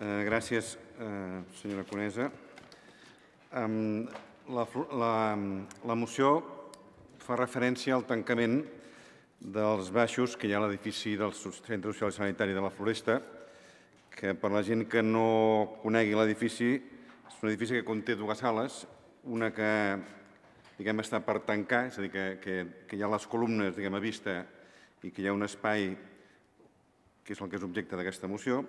Eh, gràcies, eh, senyora Conesa. la, la, la moció fa referència al tancament dels baixos que hi ha a l'edifici del Centre Social i Sanitari de la Floresta, que per la gent que no conegui l'edifici, és un edifici que conté dues sales, una que diguem, està per tancar, és a dir, que, que, hi ha les columnes diguem, a vista i que hi ha un espai que és el que és objecte d'aquesta moció,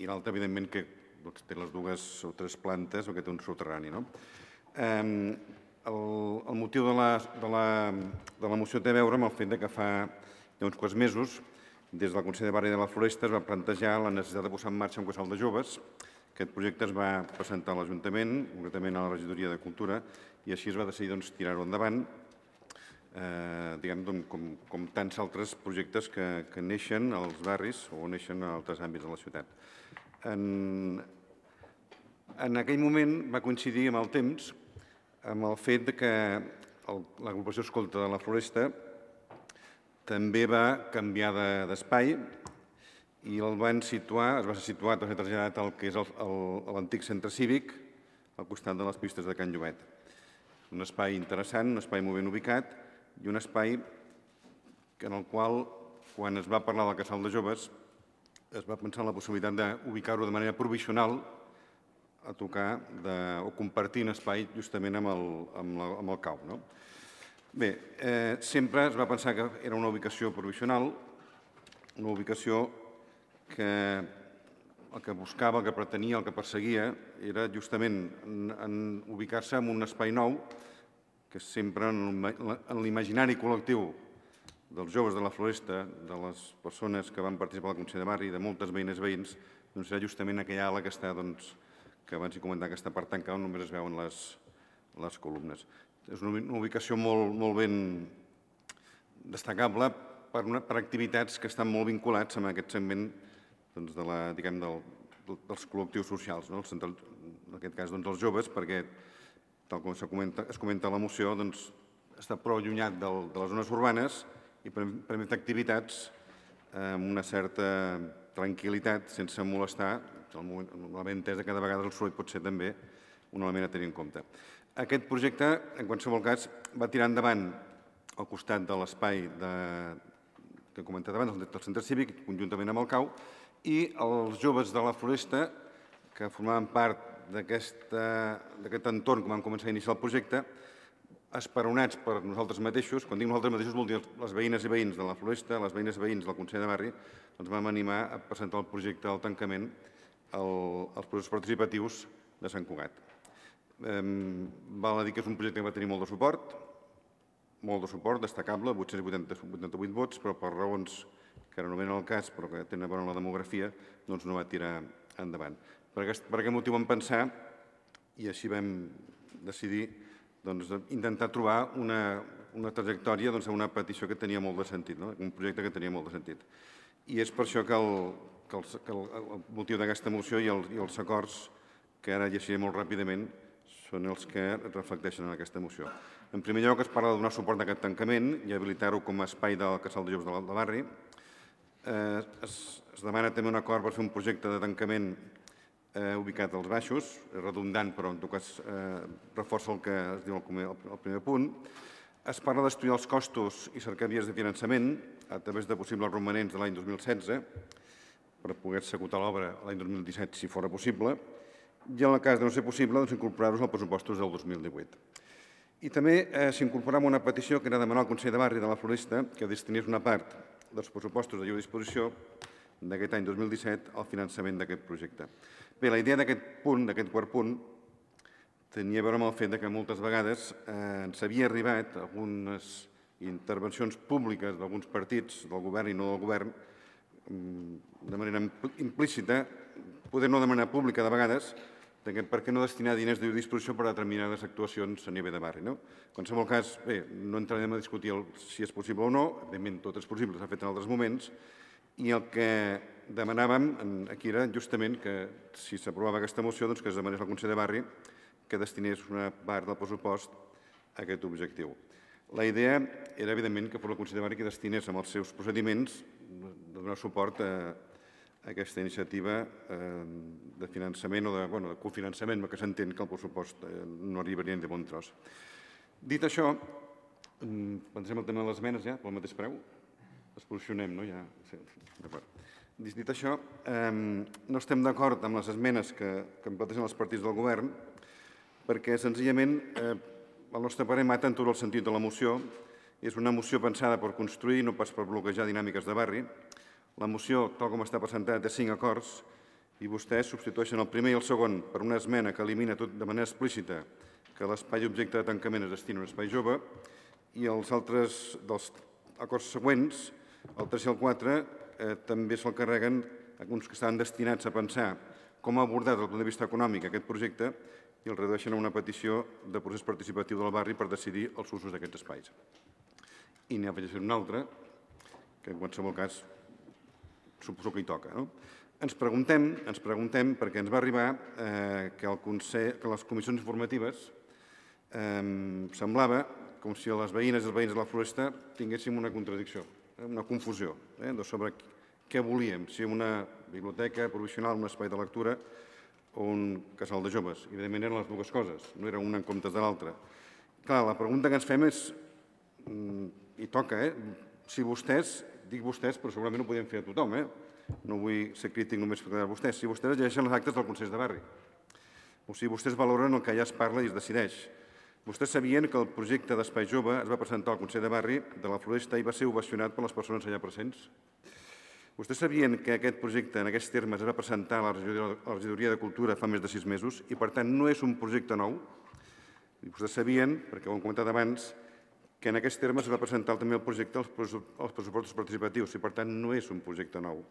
i l'altre, evidentment, que doncs, té les dues o tres plantes o que té un soterrani. No? Eh, el, el motiu de la, de, la, de la moció té a veure amb el fet de que fa ja uns quants mesos des del Consell de Barri de la Floresta es va plantejar la necessitat de posar en marxa un casal de joves. Aquest projecte es va presentar a l'Ajuntament, concretament a la regidoria de Cultura, i així es va decidir doncs, tirar-ho endavant eh, diguem, doncs, com, com tants altres projectes que, que neixen als barris o neixen a altres àmbits de la ciutat. En, en aquell moment va coincidir amb el temps amb el fet de que l'agrupació Escolta de la Floresta també va canviar d'espai de, i el van situar, es va ser situat, va ser traslladat al que és l'antic centre cívic, al costat de les pistes de Can Llobet. Un espai interessant, un espai molt ben ubicat, i un espai en el qual, quan es va parlar del casal de joves, es va pensar en la possibilitat d'ubicar-ho de manera provisional a tocar de, o compartir un espai justament amb el, amb la, amb el cau. No? Bé, eh, sempre es va pensar que era una ubicació provisional, una ubicació que el que buscava, el que pretenia, el que perseguia, era justament en, en ubicar-se en un espai nou, que sempre en l'imaginari col·lectiu dels joves de la Floresta, de les persones que van participar al Consell de Barri i de moltes veïnes veïns, doncs serà justament aquella ala que està, doncs, que abans he comentat que està per tancar, on només es veuen les, les columnes. És una ubicació molt, molt ben destacable per, una, per activitats que estan molt vinculats amb aquest segment doncs, de la, diguem, del, dels col·lectius socials, no? El centre, en aquest cas doncs, els joves, perquè tal com comenta, es comenta a la moció, doncs, està prou allunyat del, de les zones urbanes i permet activitats eh, amb una certa tranquil·litat, sense molestar, la ben que cada vegada el soroll pot ser també un element a tenir en compte. Aquest projecte, en qualsevol cas, va tirar endavant al costat de l'espai que he comentat abans, del centre cívic, conjuntament amb el CAU, i els joves de la Floresta, que formaven part d'aquest entorn que vam començar a iniciar el projecte, esperonats per nosaltres mateixos, quan dic nosaltres mateixos vol dir les veïnes i veïns de la Floresta, les veïnes i veïns del Consell de Barri, ens doncs vam animar a presentar el projecte del tancament als processos participatius de Sant Cugat. val a dir que és un projecte que va tenir molt de suport, molt de suport, destacable, 888 vots, però per raons que ara no venen al cas, però que tenen a veure amb la demografia, doncs no va tirar endavant. Per aquest, per aquest motiu vam pensar, i així vam decidir, doncs, intentar trobar una, una trajectòria doncs, a una petició que tenia molt de sentit, no? un projecte que tenia molt de sentit. I és per això que el, que el, que el, el motiu d'aquesta moció i, el, i els acords que ara llegiré molt ràpidament són els que reflecteixen en aquesta moció. En primer lloc, es parla de donar suport a aquest tancament i habilitar-ho com a espai del casal de joves del barri. Eh, es, es demana també un acord per fer un projecte de tancament eh, ubicat als baixos, redundant, però en tot cas eh, reforça el que es diu al primer punt. Es parla d'estudiar els costos i cercar vies de finançament a través de possibles romanents de l'any 2016 per poder executar l'obra l'any 2017, si fora possible, i en el cas de no ser possible, doncs, incorporar-los als pressupostos del 2018. I també eh, s'incorporava una petició que era demanar al Consell de Barri de la Floresta que destinés una part dels pressupostos de lliure disposició d'aquest any 2017 al finançament d'aquest projecte. Bé, la idea d'aquest punt, d'aquest quart punt, tenia a veure amb el fet que moltes vegades ens eh, havia arribat algunes intervencions públiques d'alguns partits, del govern i no del govern, mm, de manera implícita, poder no demanar pública de vegades, per què no destinar diners de disposició per a determinades actuacions a nivell de barri. No? En qualsevol cas, bé, no entrarem a discutir si és possible o no, evidentment tot és possible, s'ha fet en altres moments, i el que demanàvem aquí era justament que, si s'aprovava aquesta moció, doncs que es demanés al Consell de Barri que destinés una part del pressupost a aquest objectiu. La idea era, evidentment, que fos el Consell de Barri que destinés amb els seus procediments de donar suport a aquesta iniciativa eh, de finançament o de, bueno, de cofinançament, que s'entén que el pressupost eh, no arribaria ni de bon tros. Dit això, mm, pensem el tema de les menes ja, pel mateix preu? es posicionem, no? Ja, sí, d'acord. Dit això, no estem d'acord amb les esmenes que, que plantegen els partits del govern perquè senzillament, eh, el nostre parer, en tot el sentit de la moció. És una moció pensada per construir, no pas per bloquejar dinàmiques de barri. La moció, tal com està presentada, té cinc acords i vostès substitueixen el primer i el segon per una esmena que elimina tot de manera explícita que l'espai objecte de tancament es destina a un espai jove i els altres dels acords següents el 3 i el 4 eh, també se'l carreguen alguns que estan destinats a pensar com ha abordat des del punt de vista econòmic aquest projecte i el redueixen a una petició de procés participatiu del barri per decidir els usos d'aquests espais. I n'hi ha afegeixen un altre, que en qualsevol cas suposo que hi toca. No? Ens preguntem, ens preguntem perquè ens va arribar eh, que, el Consell, que les comissions informatives eh, semblava com si les veïnes i els veïns de la floresta tinguéssim una contradicció una confusió eh, sobre què volíem, si una biblioteca provisional, un espai de lectura o un casal de joves. Evidentment eren les dues coses, no era una en comptes de l'altra. Clar, la pregunta que ens fem és, mm, i toca, eh? si vostès, dic vostès, però segurament ho podem fer a tothom, eh? no vull ser crític només per a vostès, si vostès llegeixen les actes del Consell de Barri, o si vostès valoren el que allà es parla i es decideix, Vostès sabien que el projecte d'Espai Jove es va presentar al Consell de Barri de la Floresta i va ser ovacionat per les persones allà presents? Vostès sabien que aquest projecte en aquests termes es va presentar a la Regidoria de Cultura fa més de sis mesos i, per tant, no és un projecte nou? vostès sabien, perquè ho hem comentat abans, que en aquests termes es va presentar també el projecte als pressupostos participatius i, per tant, no és un projecte nou.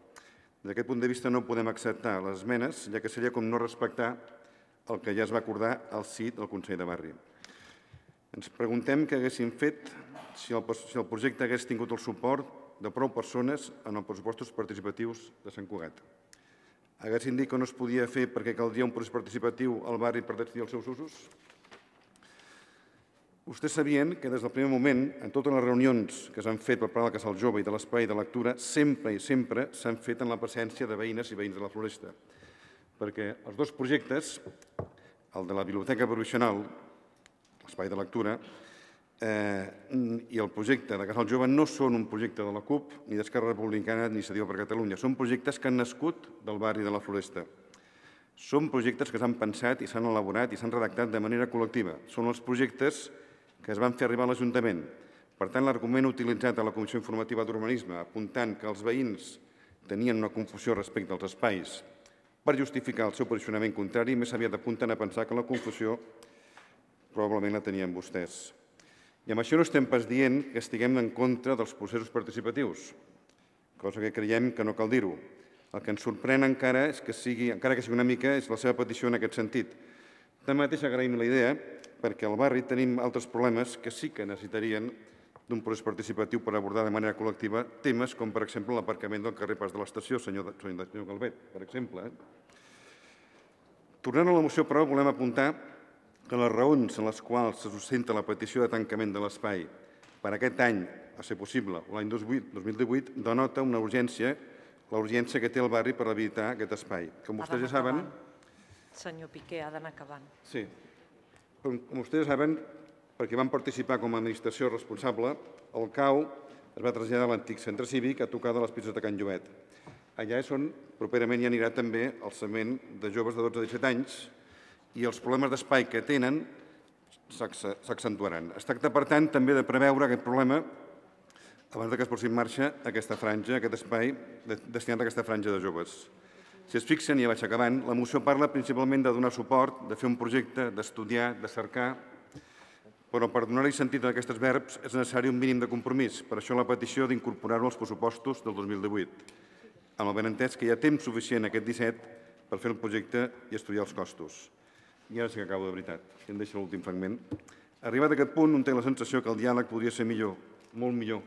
Des d'aquest punt de vista no podem acceptar les esmenes, ja que seria com no respectar el que ja es va acordar al CIT del Consell de Barri. Ens preguntem què haguéssim fet si el, si el projecte hagués tingut el suport de prou persones en els pressupostos participatius de Sant Cugat. Haguessin dit que no es podia fer perquè caldria un procés participatiu al barri per decidir els seus usos? Vostès sabien que des del primer moment, en totes les reunions que s'han fet per parlar del casal jove i de l'espai de lectura, sempre i sempre s'han fet en la presència de veïnes i veïns de la floresta, perquè els dos projectes, el de la Biblioteca Provisional l'espai de lectura, eh, i el projecte de Casal Jove no són un projecte de la CUP, ni d'Esquerra Republicana, ni Cediu per Catalunya. Són projectes que han nascut del barri de la Floresta. Són projectes que s'han pensat i s'han elaborat i s'han redactat de manera col·lectiva. Són els projectes que es van fer arribar a l'Ajuntament. Per tant, l'argument utilitzat a la Comissió Informativa d'Urbanisme, apuntant que els veïns tenien una confusió respecte als espais per justificar el seu posicionament contrari, més aviat apunten a pensar que la confusió probablement la tenien vostès. I amb això no estem pas dient que estiguem en contra dels processos participatius, cosa que creiem que no cal dir-ho. El que ens sorprèn encara, és que sigui, encara que sigui una mica, és la seva petició en aquest sentit. Tanmateix agraïm la idea perquè al barri tenim altres problemes que sí que necessitarien d'un procés participatiu per abordar de manera col·lectiva temes com, per exemple, l'aparcament del carrer Pas de l'Estació, senyor, senyor Galvet, per exemple. Eh? Tornant a la moció, però, volem apuntar que les raons en les quals se sustenta la petició de tancament de l'espai per aquest any, a ser possible, l'any 2018, denota una urgència, la urgència que té el barri per habilitar aquest espai. Com vostès ja saben... Senyor Piqué, ha d'anar acabant. Sí. Com, vostès saben, perquè van participar com a administració responsable, el CAU es va traslladar a l'antic centre cívic a tocar de les pistes de Can Llobet. Allà és on properament hi anirà també el cement de joves de 12 a 17 anys, i els problemes d'espai que tenen s'accentuaran. Es tracta, per tant, també de preveure aquest problema abans que es posi en marxa aquesta franja, aquest espai destinat a aquesta franja de joves. Si es fixen, i ja vaig acabant, la moció parla principalment de donar suport, de fer un projecte, d'estudiar, de cercar, però per donar-hi sentit a aquests verbs és necessari un mínim de compromís, per això la petició d'incorporar-ho als pressupostos del 2018, amb el benentès que hi ha temps suficient aquest 17 per fer el projecte i estudiar els costos ara sí que acabo, de veritat. Em deixo l'últim fragment. Arribat a aquest punt, un té la sensació que el diàleg podria ser millor, molt millor.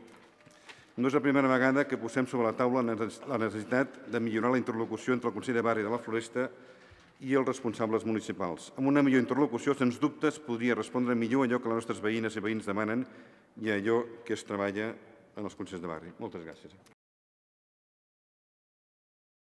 No és la primera vegada que posem sobre la taula la necessitat de millorar la interlocució entre el Consell de Barri de la Floresta i els responsables municipals. Amb una millor interlocució, sens dubte, es podria respondre millor allò que les nostres veïnes i veïns demanen i allò que es treballa en els Consells de Barri. Moltes gràcies.